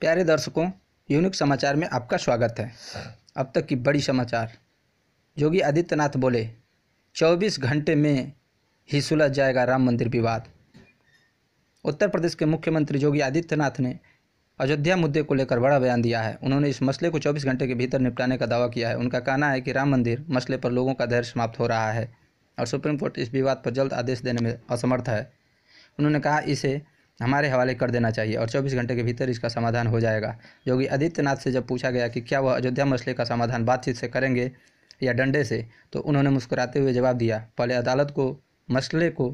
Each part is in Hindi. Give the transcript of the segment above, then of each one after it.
प्यारे दर्शकों यूनिक समाचार में आपका स्वागत है अब तक की बड़ी समाचार योगी आदित्यनाथ बोले 24 घंटे में ही सुलझ जाएगा राम मंदिर विवाद उत्तर प्रदेश के मुख्यमंत्री योगी आदित्यनाथ ने अयोध्या मुद्दे को लेकर बड़ा बयान दिया है उन्होंने इस मसले को 24 घंटे के भीतर निपटाने का दावा किया है उनका कहना है कि राम मंदिर मसले पर लोगों का धैर्य समाप्त हो रहा है और सुप्रीम कोर्ट इस विवाद पर जल्द आदेश देने में असमर्थ है उन्होंने कहा इसे हमारे हवाले कर देना चाहिए और 24 घंटे के भीतर इसका समाधान हो जाएगा योगी आदित्यनाथ से जब पूछा गया कि क्या वह अयोध्या मसले का समाधान बातचीत से करेंगे या डंडे से तो उन्होंने मुस्कुराते हुए जवाब दिया पहले अदालत को मसले को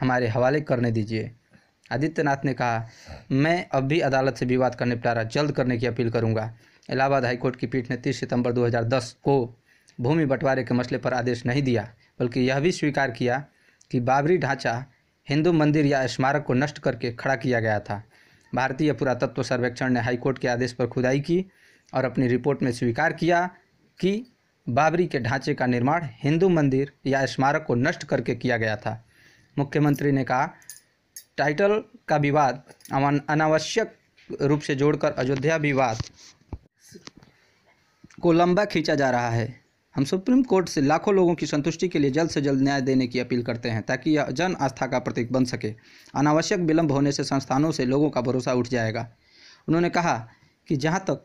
हमारे हवाले करने दीजिए आदित्यनाथ ने कहा मैं अब भी अदालत से विवाद करने निपटारा जल्द करने की अपील करूंगा इलाहाबाद हाईकोर्ट की पीठ ने 30 सितंबर 2010 को भूमि बंटवारे के मसले पर आदेश नहीं दिया बल्कि यह भी स्वीकार किया कि बाबरी ढांचा हिंदू मंदिर या स्मारक को नष्ट करके खड़ा किया गया था भारतीय पुरातत्व सर्वेक्षण ने हाईकोर्ट के आदेश पर खुदाई की और अपनी रिपोर्ट में स्वीकार किया कि बाबरी के ढांचे का निर्माण हिंदू मंदिर या स्मारक को नष्ट करके किया गया था मुख्यमंत्री ने कहा टाइटल का विवाद अनावश्यक रूप से जोड़कर अयोध्या विवाद को लंबा खींचा जा रहा है हम सुप्रीम कोर्ट से लाखों लोगों की संतुष्टि के लिए जल्द से जल्द न्याय देने की अपील करते हैं ताकि यह जन आस्था का प्रतीक बन सके अनावश्यक विलंब होने से संस्थानों से लोगों का भरोसा उठ जाएगा उन्होंने कहा कि जहाँ तक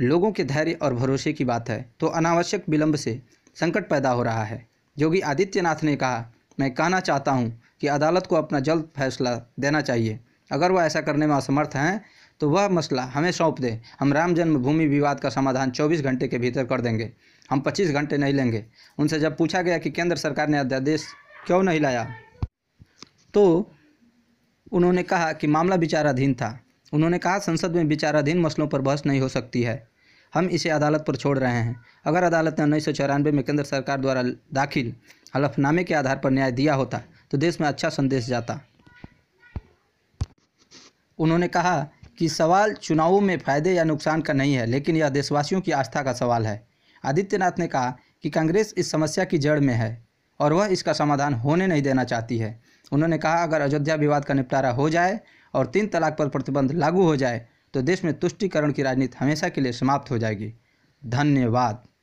लोगों के धैर्य और भरोसे की बात है तो अनावश्यक विलंब से संकट पैदा हो रहा है योगी आदित्यनाथ ने कहा मैं कहना चाहता हूँ कि अदालत को अपना जल्द फैसला देना चाहिए अगर वह ऐसा करने में असमर्थ हैं तो वह मसला हमें सौंप दें हम राम जन्मभूमि विवाद का समाधान 24 घंटे के भीतर कर देंगे हम 25 घंटे नहीं लेंगे उनसे जब पूछा गया कि केंद्र सरकार ने अध्यादेश क्यों नहीं लाया तो उन्होंने कहा कि मामला विचाराधीन था उन्होंने कहा संसद में विचाराधीन मसलों पर बहस नहीं हो सकती है हम इसे अदालत पर छोड़ रहे हैं अगर अदालत ने उन्नीस में केंद्र सरकार द्वारा दाखिल हलफनामे के आधार पर न्याय दिया होता तो देश में अच्छा संदेश जाता उन्होंने कहा कि सवाल चुनावों में फायदे या नुकसान का नहीं है लेकिन यह देशवासियों की आस्था का सवाल है आदित्यनाथ ने कहा कि कांग्रेस इस समस्या की जड़ में है और वह इसका समाधान होने नहीं देना चाहती है उन्होंने कहा अगर अयोध्या विवाद का निपटारा हो जाए और तीन तलाक पर प्रतिबंध लागू हो जाए तो देश में तुष्टिकरण की राजनीति हमेशा के लिए समाप्त हो जाएगी धन्यवाद